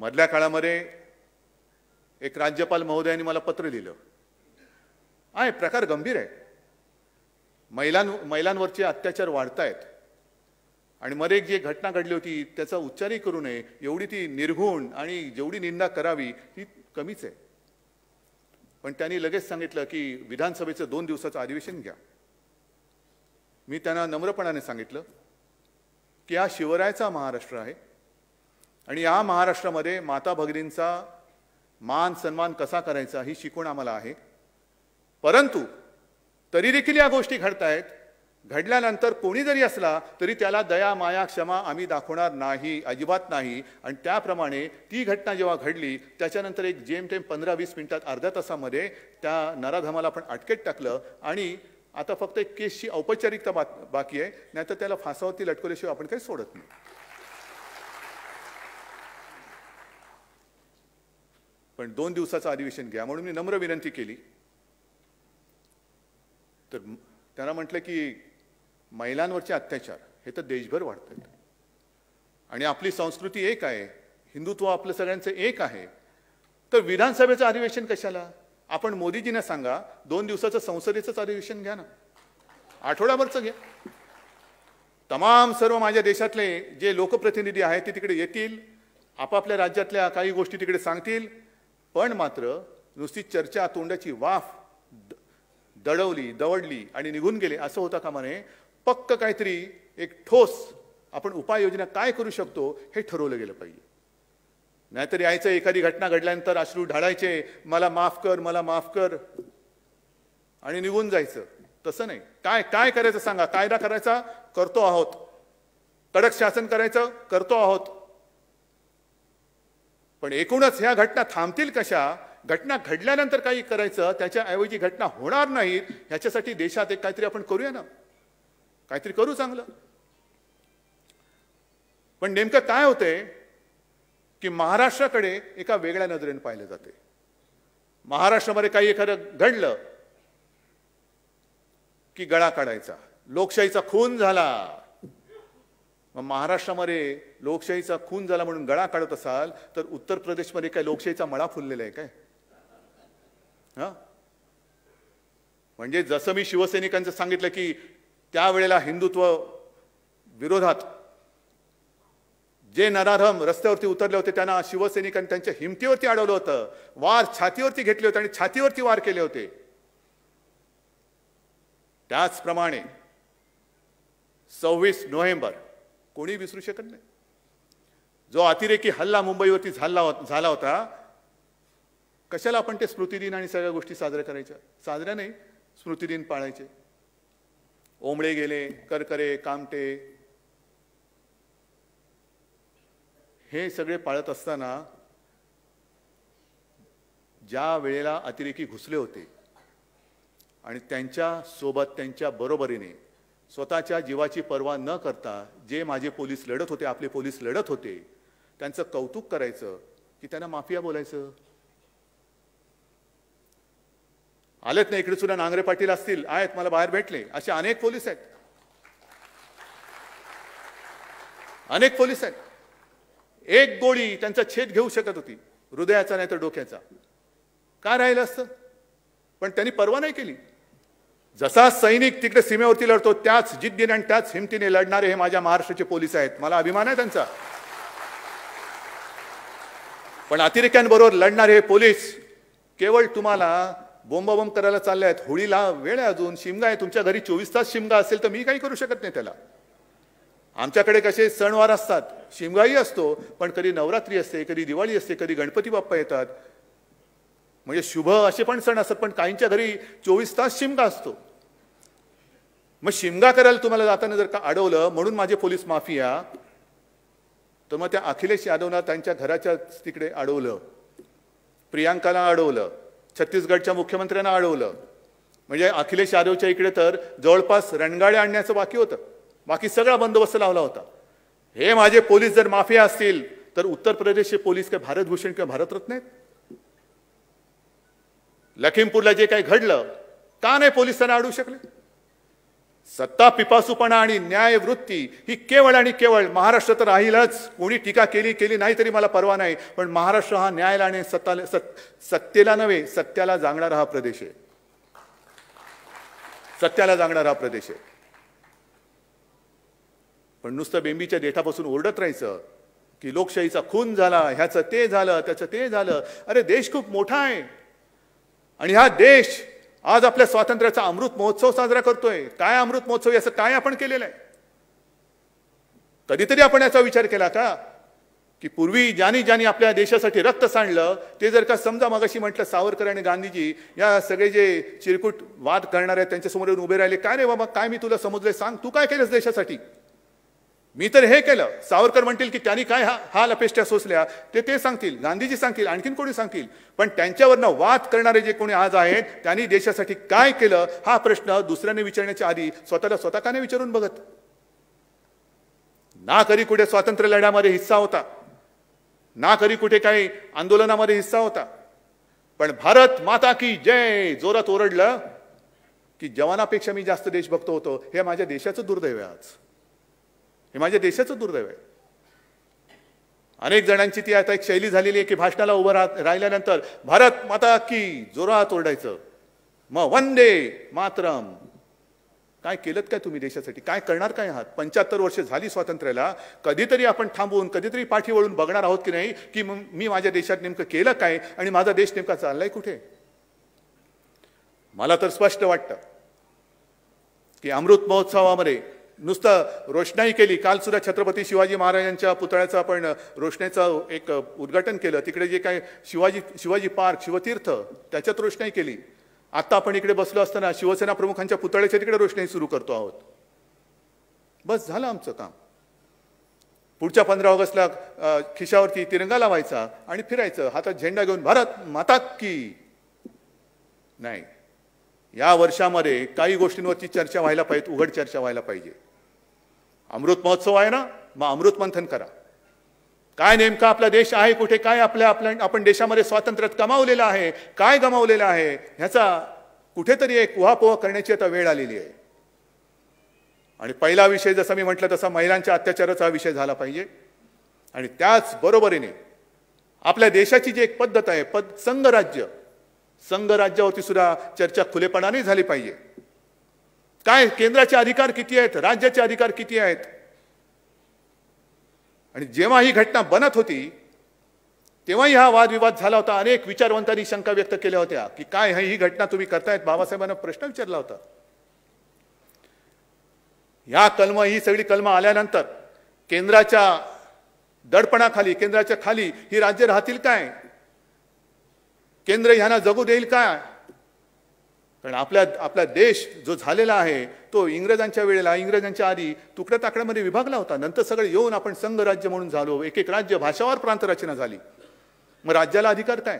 मधल्या काळामध्ये एक राज्यपाल महोदयांनी मला पत्र लिहिलं आहे प्रकार गंभीर आहे महिलां महिलांवरचे अत्याचार वाढत आहेत आणि मध्ये जी घटना घडली होती त्याचा उच्चारही करू नये एवढी ती निर्घुण आणि जेवढी निंदा करावी ही कमीच आहे पण त्यांनी लगेच सांगितलं की विधानसभेचं दोन दिवसाचं अधिवेशन घ्या मी त्यांना नम्रपणाने सांगितलं की हा शिवरायाचा महाराष्ट्र आहे आणि या महाराष्ट्रामध्ये माता भगिनींचा मान सन्मान कसा करायचा ही शिकवण आम्हाला आहे परंतु तरी देखील या गोष्टी घडत आहेत घडल्यानंतर कोणी जरी असला तरी त्याला दया माया क्षमा आम्ही दाखवणार नाही अजिबात नाही आणि त्याप्रमाणे ती घटना जेव्हा घडली त्याच्यानंतर एक जेमतेम पंधरा वीस मिनिटात अर्ध्या तासामध्ये त्या नराधमाला आपण अटकेत टाकलं आणि आता फक्त एक केसची औपचारिकता बाकी आहे नाहीतर त्याला फासावरती लटकवल्याशिवाय आपण काही सोडत नाही पण दोन दिवसाचं अधिवेशन घ्या म्हणून मी नम्र विनंती केली तर त्यांना म्हटलं की महिलांवरचे अत्याचार हे तर देशभर वाढत आहेत आणि आपली संस्कृती एक आहे हिंदुत्व आपलं सगळ्यांचं एक आहे तर विधानसभेचं अधिवेशन कशाला आपण मोदीजींना सांगा दोन दिवसाचं संसदेचंच अधिवेशन घ्या ना आठवड्याभरचं घ्या तमाम सर्व माझ्या देशातले जे लोकप्रतिनिधी आहेत ते तिकडे येतील आपापल्या राज्यातल्या काही गोष्टी तिकडे सांगतील पण मात्र नुसती चर्चा तोंडाची वाफ दडवली दवडली आणि निघून गेले असं होता का नये पक्क काहीतरी एक ठोस आपण उपाययोजना काय करू शकतो हे ठरवलं गेलं पाहिजे नाहीतर यायचं एखादी घटना घडल्यानंतर अश्रू ढाळायचे मला माफ कर मला माफ कर आणि निघून जायचं तसं नाही काय काय करायचं सांगा कायदा करायचा करतो आहोत कडक शासन करायचं करतो आहोत पण एकूणच ह्या घटना थांबतील कशा घटना घडल्यानंतर काही करायचं त्याच्याऐवजी घटना होणार नाहीत ह्याच्यासाठी देशात एक काहीतरी आपण करूया ना काहीतरी करू चांगलं पण नेमकं काय होतंय की महाराष्ट्राकडे एका वेगळ्या नजरेने पाहिलं जाते महाराष्ट्रामध्ये काही एखादं घडलं की गळा काढायचा लोकशाहीचा खून झाला मग महाराष्ट्रामध्ये लोकशाहीचा खून झाला म्हणून गळा काढत असाल तर उत्तर प्रदेशमध्ये काय लोकशाहीचा मळा फुललेला आहे काय हा म्हणजे जसं मी शिवसैनिकांचं सांगितलं की त्यावेळेला हिंदुत्व विरोधात जे नराधम रस्त्यावरती उतरले होते त्यांना शिवसैनिकांनी त्यांच्या हिमतीवरती अडवलं होतं वार छातीवरती घेतले होते आणि छातीवरती वार केले होते त्याचप्रमाणे सव्वीस नोव्हेंबर कोणी विसरू शकत नाही जो अतिरेकी हल्ला मुंबईवरती झाला झाला होता कशाला आपण ते स्मृतिदिन आणि सगळ्या गोष्टी साजऱ्या करायच्या साजऱ्या नाही स्मृतिदिन पाळायचे ओंबळे गेले करकरे कामटे हे सगळे पाळत असताना ज्या वेळेला अतिरेकी घुसले होते आणि त्यांच्या सोबत त्यांच्या बरोबरीने स्वतःच्या जीवाची पर्वा न करता जे माझे पोलीस लढत होते आपले पोलीस लढत होते त्यांचं कौतुक करायचं की त्यांना माफिया बोलायचं आलेत ना इकडे सुद्धा नांगरे पाटील असतील आहेत मला बाहेर भेटले असे अनेक पोलीस आहेत अनेक पोलीस आहेत एक गोळी त्यांचा छेद घेऊ शकत होती हृदयाचा नाही तर डोक्याचा काय राहिलं असतं पण त्यांनी पर्वा नाही केली जसा सैनिक तिकडे सीमेवरती लढतो त्याच जिद्दीने आणि त्याच हिमतीने लढणारे हे माझ्या महाराष्ट्राचे पोलीस आहेत मला अभिमान आहे त्यांचा पण अतिरेक्यांबरोबर लढणारे हे पोलीस केवळ तुम्हाला बोंबाबोंब करायला चालले आहेत होळीला वेळ आहे अजून शिमगा आहे तुमच्या घरी चोवीस तास शिमगा असेल तर मी काही करू शकत नाही त्याला आमच्याकडे कसे सणवार असतात शिमगाही असतो पण कधी नवरात्री असते कधी दिवाळी असते कधी गणपती बाप्पा येतात म्हणजे शुभ असे पण सण असतात पण काहींच्या घरी चोवीस तास शिमगा असतो मग शिमगा करायला तुम्हाला जाताना जर का अडवलं म्हणून माझे पोलीस माफिया तर मग त्या अखिलेश यादवना त्यांच्या घराच्या तिकडे अडवलं प्रियांकाला अडवलं छत्तीसगडच्या मुख्यमंत्र्यांना अडवलं म्हणजे अखिलेश यादवच्या इकडे तर जवळपास रणगाडे आणण्याचं बाकी होतं बाकी सगळा बंदोबस्त लावला होता हे माझे पोलीस जर माफिया असतील तर उत्तर प्रदेशचे पोलीस काय भारतभूषण किंवा भारतरत्न आहेत लखीमपूरला जे काही घडलं का नाही पोलीस त्यांना अडवू शकले सत्ता पिपासूपणा आणि न्यायवृत्ती ही केवळ आणि केवळ महाराष्ट्र तर राहीलच कोणी टीका केली केली नाही तरी मला परवा नाही पण महाराष्ट्र हा न्यायला आणि सत्ता सत सत्तेला नव्हे सत्याला जागणारा हा प्रदेश आहे सत्याला जागणारा हा प्रदेश आहे पण नुसतं बेंबीच्या देठापासून ओरडत राहायचं की लोकशाहीचा खून झाला ह्याचं ते झालं त्याचं ते झालं अरे देश खूप मोठा आहे आणि हा देश आज आपल्या स्वातंत्र्याचा अमृत महोत्सव साजरा करतोय काय अमृत महोत्सव याचं काय आपण केलेलं आहे कधीतरी आपण याचा विचार केला का की पूर्वी ज्यानी ज्यानी आपल्या देशासाठी रक्त सांडलं ते जर का समजा मगाशी म्हटलं सावरकर आणि गांधीजी या सगळे जे चिरकुट वाद करणार आहेत त्यांच्यासमोर येऊन उभे राहिले काय रे बाबा काय मी तुला समजलंय सांग तू काय केलंस देशासाठी मी तर हे केलं सावरकर म्हणतील की त्यांनी काय हा हाल अपेष्टा सोसल्या ते ते सांगतील गांधीजी सांगतील आणखीन कोणी सांगतील पण त्यांच्यावरनं वाद करणारे जे कोणी आज आहेत त्यांनी देशासाठी काय केलं हा प्रश्न दुसऱ्याने विचारण्याच्या आधी स्वतःला स्वतः काने विचारून बघत ना कधी कुठे स्वातंत्र्य लढ्यामध्ये हिस्सा होता ना कधी कुठे काही आंदोलनामध्ये हिस्सा होता पण भारत माता की जय जोरात ओरडलं की जवानापेक्षा मी जास्त देशभक्त होतो हे माझ्या देशाचं दुर्दैव आज हे माझ्या देशाचं दुर्दैव आहे अनेक जणांची ती आता एक शैली झालेली आहे की भाषणाला उभं राहत राहिल्यानंतर भारत माता की जोरात ओरडायचं मग वंदे मातरम काय केलं काय तुम्ही देशासाठी काय करणार काय आहात पंच्याहत्तर वर्ष झाली स्वातंत्र्याला कधीतरी आपण थांबवून कधीतरी पाठी वळून बघणार आहोत की नाही की मी माझ्या देशात नेमकं केलं काय आणि माझा देश नेमका चाललाय कुठे मला तर स्पष्ट वाटतं की अमृत महोत्सवामध्ये नुसतं रोषणाई केली काल सुद्धा छत्रपती शिवाजी महाराजांच्या पुतळ्याचं आपण रोषणाईचं एक उद्घाटन केलं तिकडे जे काही शिवाजी शिवाजी पार्क शिवतीर्थ त्याच्यात रोषणाई केली आता आपण इकडे बसलो असताना शिवसेना प्रमुखांच्या पुतळ्याच्या तिकडे रोषणाई सुरू करतो आहोत बस झालं आमचं काम पुढच्या पंधरा ऑगस्टला खिशावरती तिरंगा लावायचा आणि फिरायचं हातात झेंडा घेऊन भारत माता की नाही या वर्षामध्ये काही गोष्टींवरची चर्चा व्हायला पाहिजे उघड चर्चा व्हायला पाहिजे अमृत महोत्सव आहे ना मग अमृत मंथन करा काय नेमका आपला देश आहे कुठे काय आपल्या आपल्या आपण देशामध्ये स्वातंत्र्य कमावलेलं आहे काय गमावलेलं आहे ह्याचा कुठेतरी एक उहापोह करण्याची आता वेळ आलेली आहे आणि पहिला विषय जसा मी म्हटलं तसा महिलांच्या अत्याचाराचा हा विषय झाला पाहिजे आणि त्याच बरोबरीने आपल्या देशाची जी एक पद्धत आहे पद संघराज्य संघराज्यावरती सुद्धा चर्चा खुलेपणाने झाली पाहिजे काय केंद्राचे अधिकार किती आहेत राज्याचे अधिकार किती आहेत आणि जेव्हा ही घटना बनत होती तेव्हाही हा वादविवाद झाला होता अनेक विचारवंतांनी शंका व्यक्त केल्या होत्या की काय ही घटना तुम्ही करतायत बाबासाहेबांना प्रश्न विचारला होता या कलम ही सगळी कलम आल्यानंतर केंद्राच्या दडपणाखाली केंद्राच्या खाली ही राज्य राहतील काय केंद्र ह्यांना जगू देईल काय कारण आपल्या आपला देश जो झालेला आहे तो इंग्रजांच्या वेळेला इंग्रजांच्या आधी तुकड्या ताकड्यामध्ये विभागला होता नंतर सगळे येऊन आपण संघ राज्य म्हणून झालो एक एक राज्य भाषावर प्रांतरचना झाली मग राज्याला अधिकार काय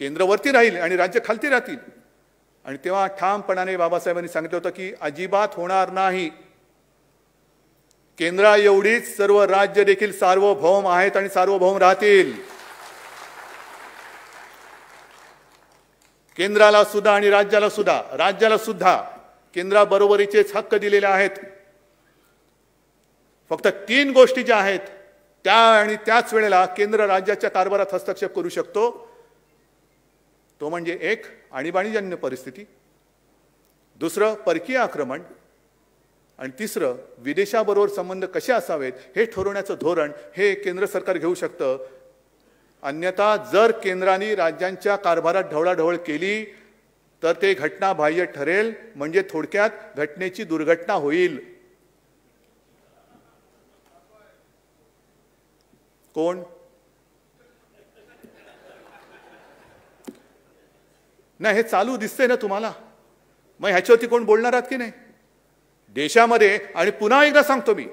केंद्रवरती राहील आणि राज्य खालती राहतील आणि तेव्हा ठामपणाने बाबासाहेबांनी सांगितलं होतं की अजिबात होणार नाही केंद्रा एवढीच सर्व राज्य देखील सार्वभौम आहेत आणि सार्वभौम राहतील केंद्राला सुद्धा आणि राज्याला सुद्धा राज्याला सुद्धा केंद्राबरोबरीचेच हक्क दिलेले आहेत फक्त तीन गोष्टी ज्या आहेत त्या आणि त्याच वेळेला केंद्र राज्याच्या कारभारात हस्तक्षेप करू शकतो तो म्हणजे एक आणीबाणीजन्य परिस्थिती दुसरं परकीय आक्रमण आणि तिसरं विदेशाबरोबर संबंध कसे असावेत हे ठरवण्याचं धोरण हे केंद्र सरकार घेऊ शकतं अन्यथा जर केंद्राने राज्यांच्या कारभारात ढवळाढवळ केली तर ते घटनाबाह्य ठरेल म्हणजे थोडक्यात घटनेची दुर्घटना होईल कोण नाही हे चालू दिसतंय ना तुम्हाला मग ह्याच्यावरती कोण बोलणार आहात की नाही देशामध्ये आणि पुन्हा एकदा सांगतो मी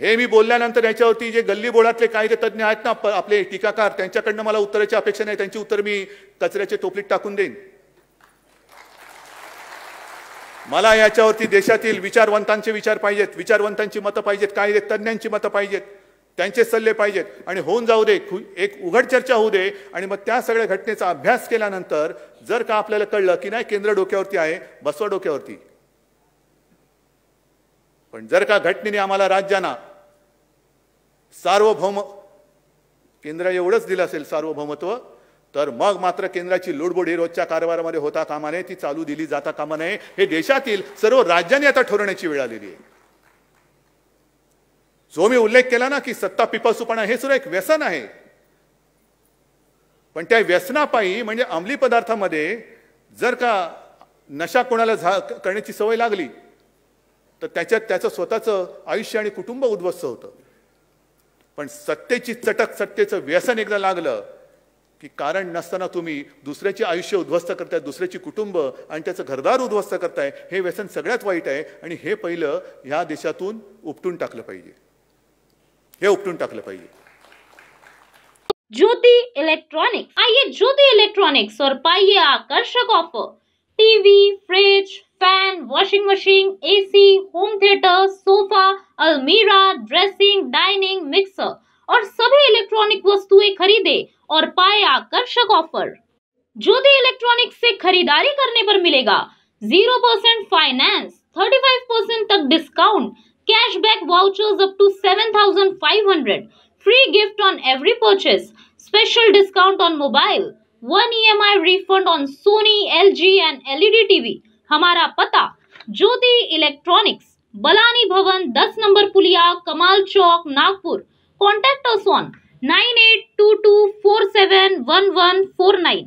हे मी बोलल्यानंतर याच्यावरती जे गल्ली बोळातले काही ते तज्ज्ञ आहेत ना आपले टीकाकार त्यांच्याकडनं मला उत्तराची अपेक्षा नाही त्यांची उत्तर मी कचऱ्याचे टोपलीत टाकून देईन मला याच्यावरती देशातील विचारवंतांचे विचार पाहिजेत विचारवंतांची मतं पाहिजेत काय तज्ज्ञांची मतं पाहिजेत त्यांचे सल्ले पाहिजेत आणि होऊन जाऊ दे एक उघड चर्चा होऊ दे आणि मग त्या सगळ्या घटनेचा अभ्यास केल्यानंतर जर का आपल्याला कळलं की नाही केंद्र डोक्यावरती आहे बसवा डोक्यावरती पण जर का घटनेने आम्हाला राज्यांना सार्वभौम केंद्र एवढंच दिलं असेल सार्वभौमत्व तर मग मात्र केंद्राची लोडबोडी रोजच्या कारभारामध्ये होता कामा नये ती चालू दिली जाता कामा नये हे देशातील सर्व राज्यांनी आता ठरवण्याची वेळ आलेली आहे जो मी उल्लेख केला ना की सत्ता पिपासूपणा हे सुद्धा एक व्यसन आहे पण त्या व्यसनापायी म्हणजे अंमली पदार्थामध्ये जर का नशा कोणाला झा करण्याची सवय लागली तर त्याच्यात त्याचं स्वतःचं आयुष्य आणि कुटुंब उद्ध्वस्त होतं पण सत्तेची चटक सत्तेचं व्यसन एकदा लागलं की कारण नसताना तुम्ही दुसऱ्याचे आयुष्य उद्ध्वस्त करताय दुसऱ्याची कुटुंब आणि त्याचं घरदार उद्ध्वस्त करताय हे व्यसन सगळ्यात वाईट आहे आणि हे पहिलं ह्या देशातून उपटून टाकलं पाहिजे हे उपटून टाकलं पाहिजे ज्योति इलेक्ट्रॉनिक्स आइए ज्योति इलेक्ट्रॉनिक्स और पाइए आकर्षक offer TV fridge fan washing machine AC home theatre sofa अलमीरा ड्रेसिंग डाइनिंग मिक्सर और सभी इलेक्ट्रॉनिक वस्तुएं खरीदे और पाए आकर्षक ऑफर जो भी इलेक्ट्रॉनिक से खरीदारी करने पर मिलेगा zero percent finance thirty five percent तक discount cashback vouchers up to seven thousand five hundred free gift on every purchase special discount on mobile one E M I refund on Sony L G and LED TV हमारा पता ज्योति electronics बलानी भवन दस number पुलिया Kamal Chowk Nagpur contact us on nine eight two two four seven one one four nine